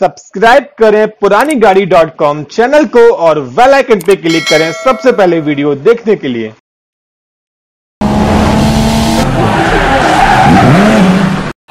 subscribe करें पुरानी गाड़ी डॉट कॉम चैनल को और वेल आइकन पे क्लिक करें सबसे पहले वीडियो देखने के लिए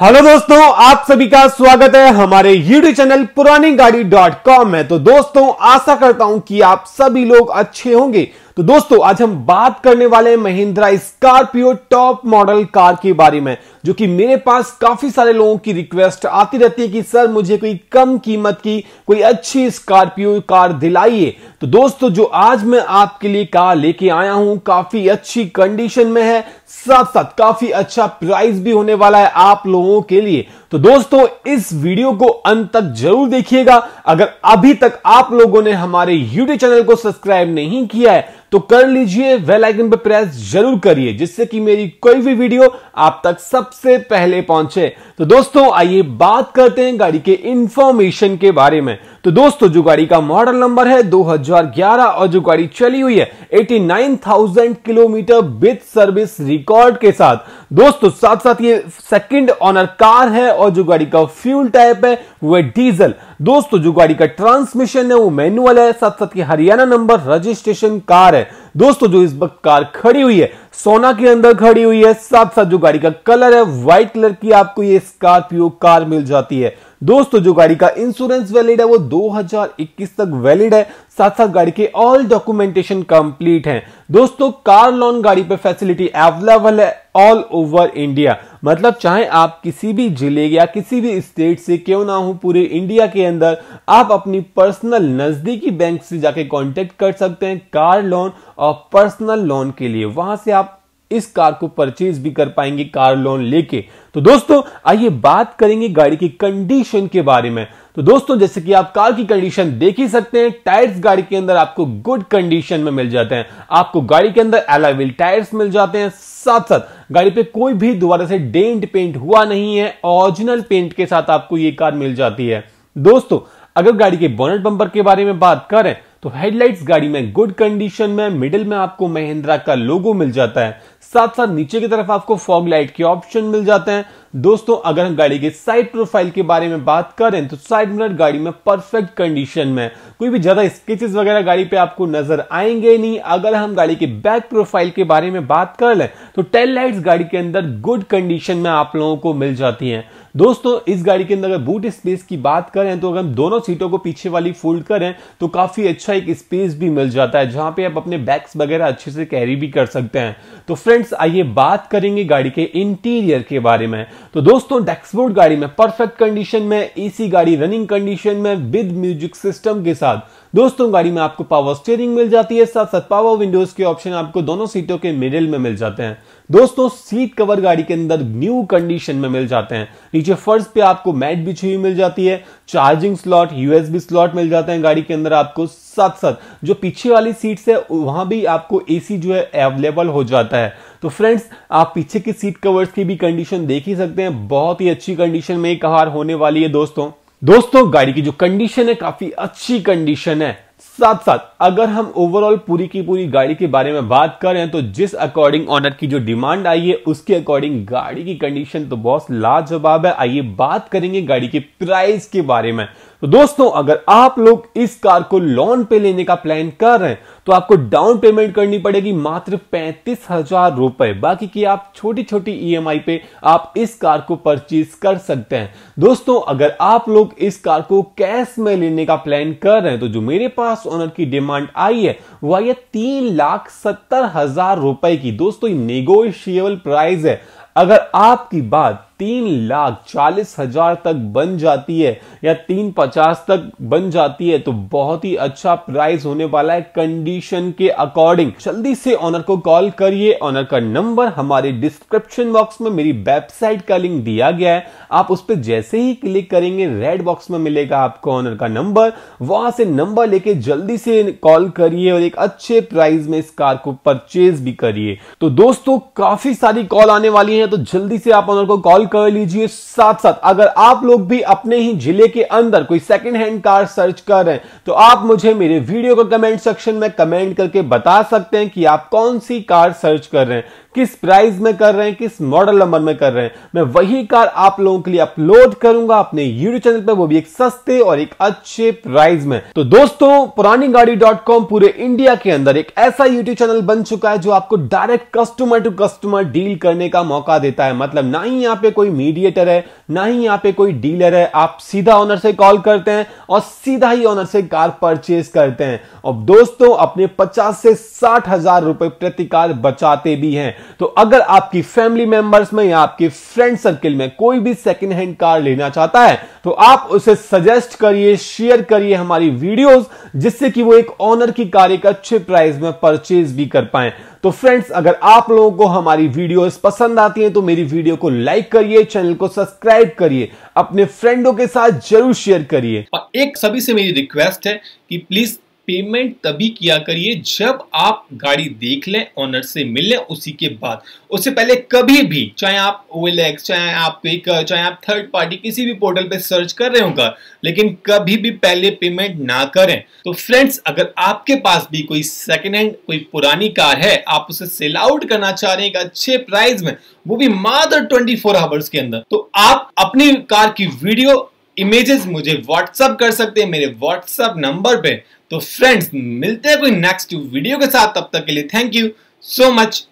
हेलो दोस्तों आप सभी का स्वागत है हमारे यूट्यूब चैनल पुरानी गाड़ी डॉट कॉम में तो दोस्तों आशा करता हूं कि आप सभी लोग अच्छे होंगे तो दोस्तों आज हम बात करने वाले हैं Mahindra Scorpio top model car के बारे में जो कि मेरे पास काफी सारे लोगों की रिक्वेस्ट आती रहती है कि सर मुझे कोई कम कीमत की कोई अच्छी स्कॉर्पियो कार दिलाइए तो दोस्तों जो आज मैं आपके लिए कार लेके आया हूं काफी अच्छी कंडीशन में है साथ साथ काफी अच्छा प्राइस भी होने वाला है आप लोगों के लिए तो दोस्तों इस वीडियो को अंत तक जरूर देखिएगा अगर अभी तक आप लोगों ने हमारे YouTube चैनल को सब्सक्राइब नहीं किया है तो कर लीजिए वेल आइकन पर प्रेस जरूर करिए जिससे कि मेरी कोई भी वीडियो आप तक सबसे पहले पहुंचे तो दोस्तों आइए बात करते हैं गाड़ी के इंफॉर्मेशन के बारे में तो दोस्तों जो गाड़ी का मॉडल नंबर है 2011 और जो गाड़ी चली हुई है 89,000 किलोमीटर विद सर्विस रिकॉर्ड के साथ दोस्तों साथ साथ ये सेकंड ऑनर कार है और और जो गाड़ी का फ्यूल टाइप है वह डीजल दोस्तों जो गाड़ी का ट्रांसमिशन है वो मैनुअल है साथ साथ की हरियाणा नंबर रजिस्ट्रेशन कार है दोस्तों जो इस वक्त कार खड़ी हुई है सोना के अंदर खड़ी हुई है साथ साथ जो गाड़ी का कलर है व्हाइट कलर की आपको ये स्कॉर्पियो कार मिल जाती है दोस्तों जो गाड़ी का इंश्योरेंस वैलिड है वो 2021 तक वैलिड है साथ साथ गाड़ी के ऑल डॉक्यूमेंटेशन कंप्लीट हैं दोस्तों कार लोन गाड़ी पे फैसिलिटी अवेलेबल है ऑल ओवर इंडिया मतलब चाहे आप किसी भी जिले या किसी भी स्टेट से क्यों ना हो पूरे इंडिया के अंदर आप अपनी पर्सनल नजदीकी बैंक से जाके कॉन्टेक्ट कर सकते हैं कार लोन और पर्सनल लोन के लिए वहां से आप इस कार को परचेज भी कर पाएंगे कार लोन लेके तो दोस्तों आइए बात करेंगे गाड़ी की कंडीशन के बारे में तो दोस्तों जैसे कि आप कार की कंडीशन देख ही सकते हैं टायर्स गाड़ी के अंदर आपको गुड कंडीशन में मिल जाते हैं आपको गाड़ी के अंदर एलाविल टायर्स मिल जाते हैं साथ साथ गाड़ी पे कोई भी दोबारा से डेंट पेंट हुआ नहीं है ओरिजिनल पेंट के साथ आपको ये कार मिल जाती है दोस्तों अगर गाड़ी के बोनट बंपर के बारे में बात करें तो हेडलाइट्स गाड़ी में गुड कंडीशन में मिडिल में आपको महिंद्रा का लोगो मिल जाता है साथ साथ नीचे की तरफ आपको फॉग लाइट के ऑप्शन मिल जाते हैं दोस्तों अगर हम गाड़ी के साइड प्रोफाइल के बारे में बात करें तो साइड मिरर गाड़ी में परफेक्ट कंडीशन में कोई भी ज्यादा स्केचेस वगैरह गाड़ी पे आपको नजर आएंगे नहीं अगर हम गाड़ी के बैक प्रोफाइल के बारे में बात कर लें तो टेल लाइट्स गाड़ी के अंदर गुड कंडीशन में आप लोगों को मिल जाती है दोस्तों इस गाड़ी के अंदर अगर बूट स्पेस की बात करें तो अगर हम दोनों सीटों को पीछे वाली फोल्ड करें तो काफी अच्छा एक स्पेस भी मिल जाता है जहां पे आप अपने बैग्स वगैरह अच्छे से कैरी भी कर सकते हैं तो फ्रेंड फ्रेंड्स आइए बात करेंगे गाड़ी के इंटीरियर के बारे में तो दोस्तों डेक्सबोर्ड गाड़ी में परफेक्ट कंडीशन में एसी गाड़ी रनिंग कंडीशन में विद म्यूजिक सिस्टम के साथ दोस्तों गाड़ी में आपको पावर स्टीयरिंग मिल जाती है साथ साथ पावर विंडोज के ऑप्शन आपको दोनों सीटों के मिडिल में मिल जाते हैं दोस्तों सीट कवर गाड़ी के अंदर न्यू कंडीशन में मिल जाते हैं नीचे फर्श पे आपको मैट बिछी हुई मिल जाती है चार्जिंग स्लॉट यूएसबी स्लॉट मिल जाते हैं गाड़ी के अंदर आपको साथ साथ जो पीछे वाली सीट्स है वहां भी आपको एसी जो है अवेलेबल हो जाता है तो फ्रेंड्स आप पीछे की सीट कवर्स की भी कंडीशन देख ही सकते हैं बहुत ही अच्छी कंडीशन में कार होने वाली है दोस्तों दोस्तों गाड़ी की जो कंडीशन है काफी अच्छी कंडीशन है साथ साथ अगर हम ओवरऑल पूरी की पूरी गाड़ी के बारे में बात करें तो जिस अकॉर्डिंग ऑनर की जो डिमांड आई है उसके अकॉर्डिंग गाड़ी की कंडीशन तो बहुत लाजवाब है आइए बात करेंगे गाड़ी के प्राइस के बारे में तो दोस्तों अगर आप लोग इस कार को लोन पे लेने का प्लान कर रहे हैं तो आपको डाउन पेमेंट करनी पड़ेगी मात्र पैंतीस हजार रुपए बाकी की आप छोटी छोटी ईएमआई पे आप इस कार को परचेज कर सकते हैं दोस्तों अगर आप लोग इस कार को कैश में लेने का प्लान कर रहे हैं तो जो मेरे पास ओनर की डिमांड आई है वह ये तीन लाख सत्तर हजार रुपए की दोस्तों नेगोशियबल प्राइस है अगर आपकी बात तीन लाख चालीस हजार तक बन जाती है या तीन पचास तक बन जाती है तो बहुत ही अच्छा प्राइस होने वाला है कंडीशन के अकॉर्डिंग जल्दी से ऑनर को कॉल करिए ऑनर का नंबर हमारे डिस्क्रिप्शन बॉक्स में मेरी वेबसाइट का लिंक दिया गया है आप उस पर जैसे ही क्लिक करेंगे रेड बॉक्स में मिलेगा आपको ऑनर का नंबर वहां से नंबर लेके जल्दी से कॉल करिए और एक अच्छे प्राइस में इस कार को परचेज भी करिए तो दोस्तों काफी सारी कॉल आने वाली है तो जल्दी से आप ऑनर को कॉल कर लीजिए साथ साथ अगर आप लोग भी अपने ही जिले के अंदर कोई सेकेंड हैंड कार सर्च कर रहे हैं तो आप मुझे मेरे वीडियो को कमेंट सेक्शन में कमेंट करके बता सकते हैं कि आप कौन सी कार सर्च कर रहे हैं किस प्राइस में कर रहे हैं किस मॉडल नंबर में कर रहे हैं मैं वही कार आप लोगों के लिए अपलोड करूंगा अपने यूट्यूब चैनल पर वो भी एक सस्ते और एक अच्छे प्राइस में तो दोस्तों पुरानी गाड़ी डॉट कॉम पूरे इंडिया के अंदर एक ऐसा यूट्यूब चैनल बन चुका है जो आपको direct customer to customer deal करने का मौका देता है मतलब ना ही यहाँ पे कोई मीडिएटर है ना ही यहाँ पे कोई डीलर है आप सीधा ऑनर से कॉल करते हैं और सीधा ही ऑनर से कार परचेज करते हैं और दोस्तों अपने पचास से साठ हजार रुपए प्रति कार बचाते भी हैं तो अगर आपकी फैमिली मेंबर्स में या आपके फ्रेंड सर्किल में कोई भी सेकेंड हैंड कार लेना चाहता है तो आप उसे सजेस्ट करिए शेयर करिए हमारी वीडियोस जिससे कि वो एक ऑनर की कार एक अच्छे प्राइस में परचेज भी कर पाए तो फ्रेंड्स अगर आप लोगों को हमारी वीडियोस पसंद आती हैं तो मेरी वीडियो को लाइक करिए चैनल को सब्सक्राइब करिए अपने फ्रेंडों के साथ जरूर शेयर करिए और एक सभी से मेरी रिक्वेस्ट है कि प्लीज पेमेंट तभी किया करिए जब आप गाड़ी देख लें ऑनर से मिल लें उसी के बाद उससे पहले कभी भी चाहे आप ओएलएक्स चाहे आप पिक चाहे आप थर्ड पार्टी किसी भी पोर्टल पे सर्च कर रहे होगा लेकिन कभी भी पहले पेमेंट ना करें तो फ्रेंड्स अगर आपके पास भी कोई सेकेंड हैंड कोई पुरानी कार है आप उसे सेल आउट करना चाह रहे हैं अच्छे प्राइस में वो भी मात्र ट्वेंटी फोर आवर्स के अंदर तो आप अपनी कार की वीडियो इमेजेस मुझे व्हाट्सअप कर सकते हैं मेरे व्हाट्सअप नंबर पे तो फ्रेंड्स मिलते हैं कोई नेक्स्ट वीडियो के साथ तब तक के लिए thank you so much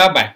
bye bye